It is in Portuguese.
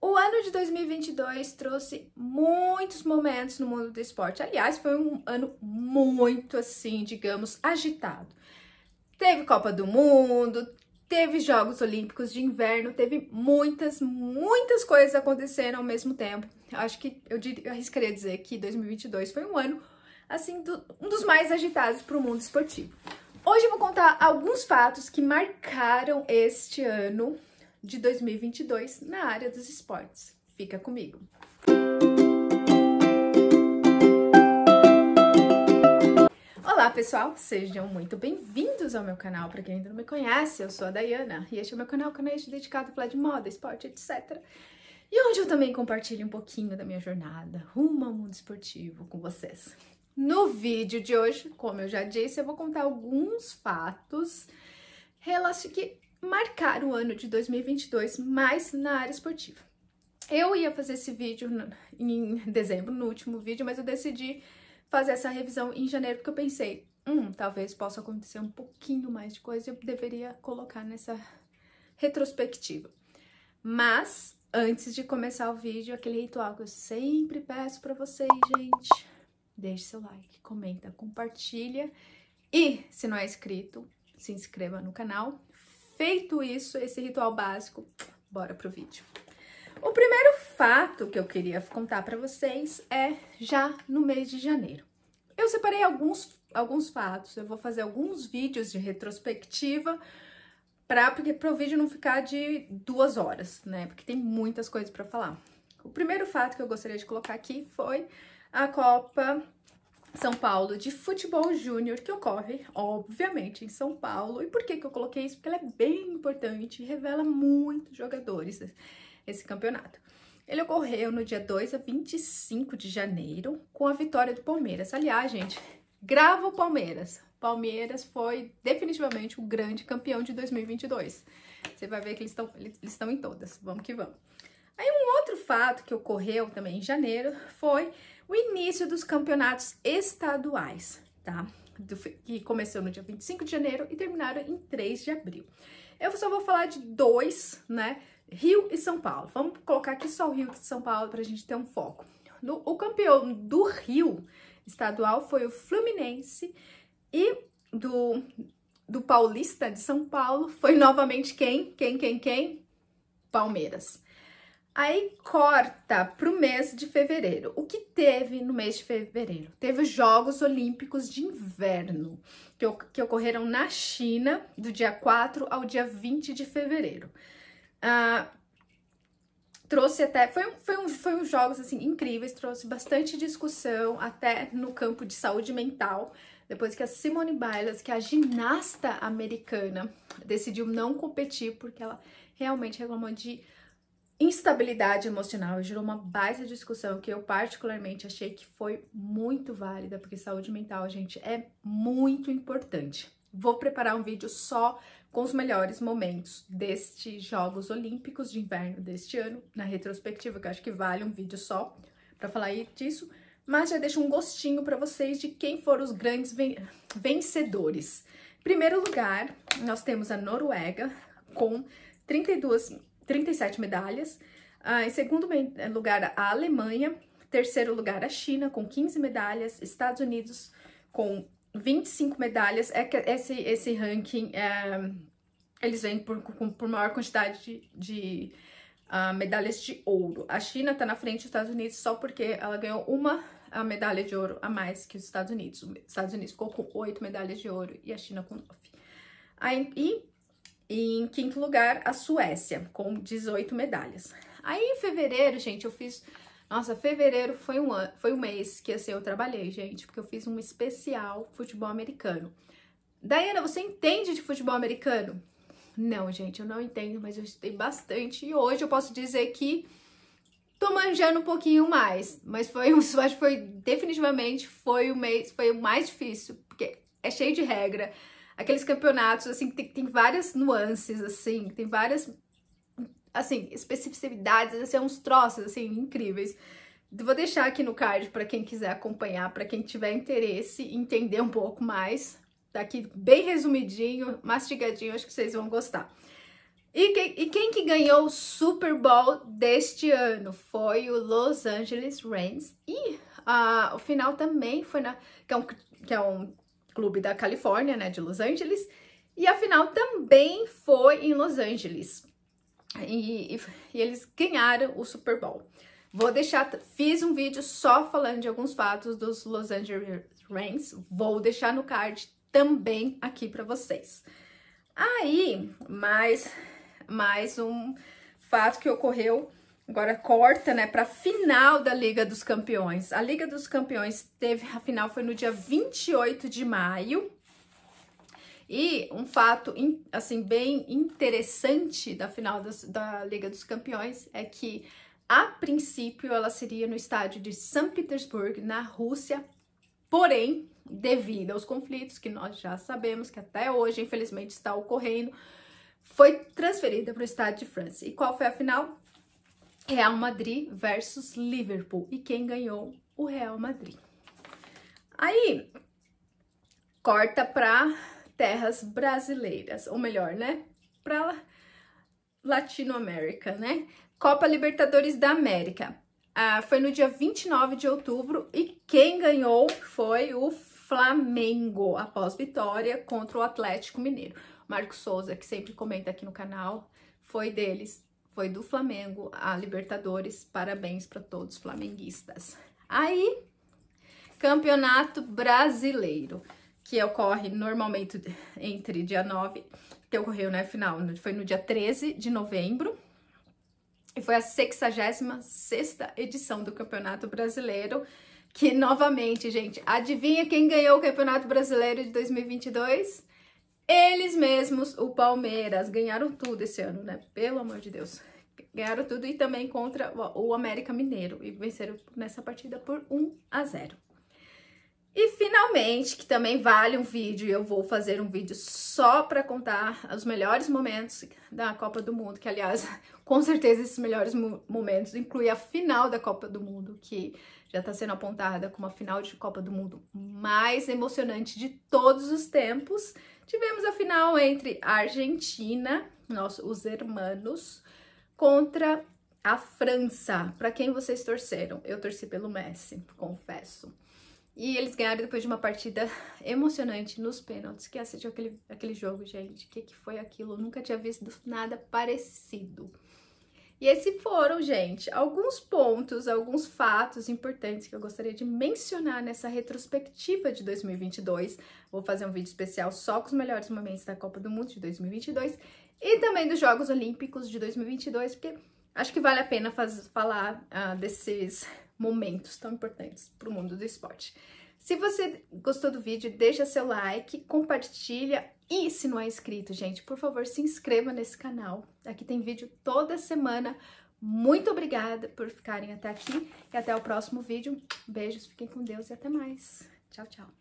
O ano de 2022 trouxe muitos momentos no mundo do esporte. Aliás, foi um ano muito assim, digamos, agitado. Teve Copa do Mundo, teve Jogos Olímpicos de Inverno, teve muitas, muitas coisas acontecendo ao mesmo tempo. Acho que eu, diria, eu arriscaria dizer que 2022 foi um ano assim do, um dos mais agitados para o mundo esportivo. Hoje eu vou contar alguns fatos que marcaram este ano de 2022 na área dos esportes. Fica comigo! Olá pessoal, sejam muito bem-vindos ao meu canal. Para quem ainda não me conhece, eu sou a Dayana e este é o meu canal canal dedicado a falar de moda, esporte, etc. E onde eu também compartilho um pouquinho da minha jornada rumo ao mundo esportivo com vocês. No vídeo de hoje, como eu já disse, eu vou contar alguns fatos que marcar o ano de 2022 mais na área esportiva. Eu ia fazer esse vídeo em dezembro, no último vídeo, mas eu decidi fazer essa revisão em janeiro porque eu pensei, hum, talvez possa acontecer um pouquinho mais de coisa e eu deveria colocar nessa retrospectiva. Mas antes de começar o vídeo, aquele ritual que eu sempre peço para vocês, gente, deixe seu like, comenta, compartilha e se não é inscrito, se inscreva no canal feito isso, esse ritual básico, bora pro vídeo. O primeiro fato que eu queria contar para vocês é já no mês de janeiro. Eu separei alguns, alguns fatos, eu vou fazer alguns vídeos de retrospectiva para porque pro vídeo não ficar de duas horas, né? Porque tem muitas coisas para falar. O primeiro fato que eu gostaria de colocar aqui foi a Copa são Paulo de futebol júnior que ocorre, obviamente, em São Paulo. E por que, que eu coloquei isso? Porque ela é bem importante e revela muitos jogadores esse campeonato. Ele ocorreu no dia 2 a 25 de janeiro com a vitória do Palmeiras. Aliás, gente, grava o Palmeiras. Palmeiras foi definitivamente o grande campeão de 2022. Você vai ver que eles estão eles estão em todas. Vamos que vamos. Aí um outro fato que ocorreu também em janeiro foi o início dos campeonatos estaduais, tá? Do, que começou no dia 25 de janeiro e terminaram em 3 de abril. Eu só vou falar de dois, né? Rio e São Paulo. Vamos colocar aqui só o Rio e São Paulo para a gente ter um foco. No, o campeão do Rio estadual foi o Fluminense e do, do Paulista de São Paulo foi novamente quem? Quem, quem, quem? Palmeiras. Aí corta para o mês de fevereiro. O que teve no mês de fevereiro? Teve os Jogos Olímpicos de Inverno, que, que ocorreram na China, do dia 4 ao dia 20 de fevereiro. Ah, trouxe até. Foi, foi, um, foi uns um jogos assim, incríveis, trouxe bastante discussão, até no campo de saúde mental. Depois que a Simone Biles, que é a ginasta americana, decidiu não competir porque ela realmente reclamou de instabilidade emocional. E gerou uma baixa discussão que eu particularmente achei que foi muito válida, porque saúde mental, gente, é muito importante. Vou preparar um vídeo só com os melhores momentos destes Jogos Olímpicos de Inverno deste ano, na retrospectiva, que eu acho que vale um vídeo só para falar disso, mas já deixo um gostinho para vocês de quem foram os grandes vencedores. Primeiro lugar, nós temos a Noruega com 32 37 medalhas. Ah, em segundo eh, lugar, a Alemanha. Terceiro lugar, a China, com 15 medalhas. Estados Unidos, com 25 medalhas. É que esse, esse ranking, é, eles vêm por, por maior quantidade de, de uh, medalhas de ouro. A China está na frente dos Estados Unidos só porque ela ganhou uma medalha de ouro a mais que os Estados Unidos. Os Estados Unidos ficou com oito medalhas de ouro e a China com nove. Aí, e e em quinto lugar, a Suécia, com 18 medalhas. Aí em fevereiro, gente, eu fiz. Nossa, fevereiro foi um, foi um mês que assim, eu trabalhei, gente, porque eu fiz um especial futebol americano. Daiana, você entende de futebol americano? Não, gente, eu não entendo, mas eu estudei bastante e hoje eu posso dizer que tô manjando um pouquinho mais, mas foi um, acho que foi definitivamente foi o mês, foi o mais difícil, porque é cheio de regra, aqueles campeonatos, assim, que tem, tem várias nuances, assim, tem várias, assim, especificidades, assim, é uns troços, assim, incríveis. Vou deixar aqui no card para quem quiser acompanhar, para quem tiver interesse, entender um pouco mais. Tá aqui bem resumidinho, mastigadinho, acho que vocês vão gostar. E, que, e quem que ganhou o Super Bowl deste ano? Foi o Los Angeles Rams. E uh, o final também foi na... Que é um, que é um clube da Califórnia, né, de Los Angeles, e a final também foi em Los Angeles. E, e, e eles ganharam o Super Bowl. Vou deixar, fiz um vídeo só falando de alguns fatos dos Los Angeles Rams, vou deixar no card também aqui para vocês. Aí, mais, mais um fato que ocorreu Agora corta, né, para final da Liga dos Campeões. A Liga dos Campeões teve a final foi no dia 28 de maio. E um fato assim bem interessante da final das, da Liga dos Campeões é que a princípio ela seria no estádio de São Petersburgo, na Rússia, porém, devido aos conflitos que nós já sabemos que até hoje infelizmente está ocorrendo, foi transferida para o estádio de França. E qual foi a final? Real Madrid versus Liverpool e quem ganhou o Real Madrid. Aí corta para terras brasileiras, ou melhor, né? Para Latinoamérica, né? Copa Libertadores da América. Ah, foi no dia 29 de outubro e quem ganhou foi o Flamengo, após vitória contra o Atlético Mineiro. Marcos Souza, que sempre comenta aqui no canal, foi deles foi do Flamengo a Libertadores. Parabéns para todos os flamenguistas. Aí, Campeonato Brasileiro, que ocorre normalmente entre dia 9, que ocorreu, né, final, foi no dia 13 de novembro, e foi a 66 edição do Campeonato Brasileiro, que novamente, gente, adivinha quem ganhou o Campeonato Brasileiro de 2022? Eles mesmos, o Palmeiras, ganharam tudo esse ano, né? Pelo amor de Deus ganharam tudo e também contra o América Mineiro e venceram nessa partida por 1 a 0. E finalmente, que também vale um vídeo, eu vou fazer um vídeo só para contar os melhores momentos da Copa do Mundo, que aliás, com certeza esses melhores momentos inclui a final da Copa do Mundo, que já está sendo apontada como a final de Copa do Mundo mais emocionante de todos os tempos. Tivemos a final entre a Argentina, nossos os hermanos, contra a França. Para quem vocês torceram? Eu torci pelo Messi, confesso. E eles ganharam depois de uma partida emocionante nos pênaltis. Que assistiu aquele, aquele jogo, gente? O que, que foi aquilo? Eu nunca tinha visto nada parecido. E esses foram, gente, alguns pontos, alguns fatos importantes que eu gostaria de mencionar nessa retrospectiva de 2022. Vou fazer um vídeo especial só com os melhores momentos da Copa do Mundo de 2022 e também dos Jogos Olímpicos de 2022, porque acho que vale a pena faz, falar ah, desses momentos tão importantes para o mundo do esporte. Se você gostou do vídeo, deixa seu like, compartilha e se não é inscrito, gente, por favor, se inscreva nesse canal. Aqui tem vídeo toda semana. Muito obrigada por ficarem até aqui e até o próximo vídeo. Beijos, fiquem com Deus e até mais. Tchau, tchau.